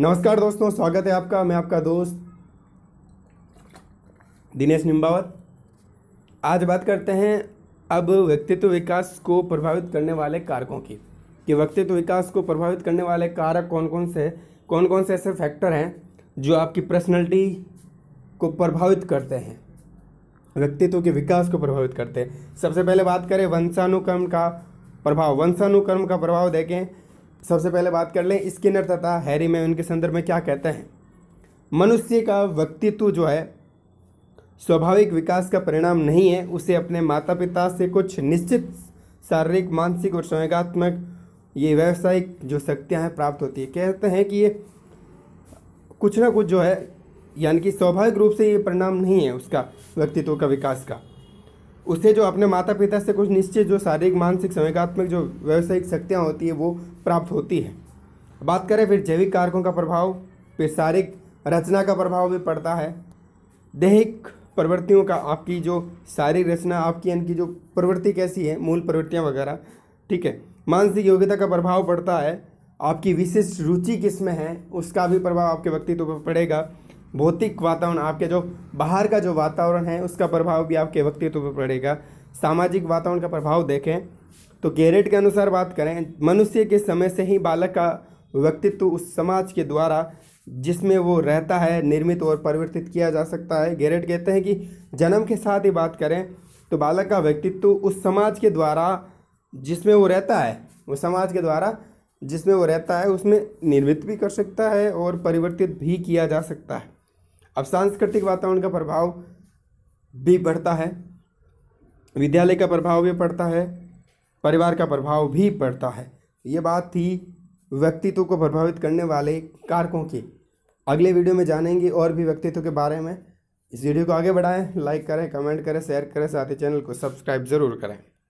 नमस्कार दोस्तों स्वागत है आपका मैं आपका दोस्त दिनेश निम्बावत आज बात करते हैं अब व्यक्तित्व विकास को प्रभावित करने वाले कारकों की कि व्यक्तित्व विकास को प्रभावित करने वाले कारक कौन कौन से कौन कौन से ऐसे फैक्टर हैं जो आपकी पर्सनैलिटी को प्रभावित करते हैं व्यक्तित्व के विकास को प्रभावित करते हैं सबसे पहले बात करें वंशानुक्रम का प्रभाव वंशानुक्रम का प्रभाव देखें सबसे पहले बात कर लें स्किनर तथा हैरी में उनके संदर्भ में क्या कहते हैं मनुष्य का व्यक्तित्व जो है स्वाभाविक विकास का परिणाम नहीं है उसे अपने माता पिता से कुछ निश्चित शारीरिक मानसिक और स्वयंगात्मक ये व्यावसायिक जो शक्तियाँ हैं प्राप्त होती है कहते हैं कि ये कुछ ना कुछ जो है यानी कि स्वाभाविक रूप से ये परिणाम नहीं है उसका व्यक्तित्व का विकास का उसे जो अपने माता पिता से कुछ निश्चित जो शारीरिक मानसिक संवेगात्मक जो व्यावसायिक शक्तियाँ होती है वो प्राप्त होती है बात करें फिर जैविक कारकों का प्रभाव फिर शारीरिक रचना का प्रभाव भी पड़ता है दैहिक प्रवृत्तियों का आपकी जो शारीरिक रचना आपकी इनकी जो प्रवृत्ति कैसी है मूल प्रवृत्तियाँ वगैरह ठीक है मानसिक योग्यता का प्रभाव पड़ता है आपकी विशिष्ट रुचि किस में है उसका भी प्रभाव आपके व्यक्तित्व पर पड़ेगा भौतिक वातावरण आपके जो बाहर का जो वातावरण है उसका प्रभाव भी आपके व्यक्तित्व पर पड़ेगा सामाजिक वातावरण का प्रभाव देखें तो गैरेट के अनुसार बात करें मनुष्य के समय से ही बालक का व्यक्तित्व उस समाज के द्वारा जिसमें वो रहता है निर्मित और परिवर्तित किया जा सकता है गैरेट कहते हैं कि जन्म के साथ ही बात करें तो बालक का व्यक्तित्व उस समाज के द्वारा जिसमें वो रहता है वो समाज के द्वारा जिसमें वो रहता है उसमें निर्मित भी कर सकता है और परिवर्तित भी किया जा सकता है अब सांस्कृतिक वातावरण का प्रभाव भी बढ़ता है विद्यालय का प्रभाव भी पड़ता है परिवार का प्रभाव भी पड़ता है ये बात थी व्यक्तित्व को प्रभावित करने वाले कारकों की अगले वीडियो में जानेंगे और भी व्यक्तित्व के बारे में इस वीडियो को आगे बढ़ाएं लाइक करें कमेंट करें शेयर करें साथ ही चैनल को सब्सक्राइब ज़रूर करें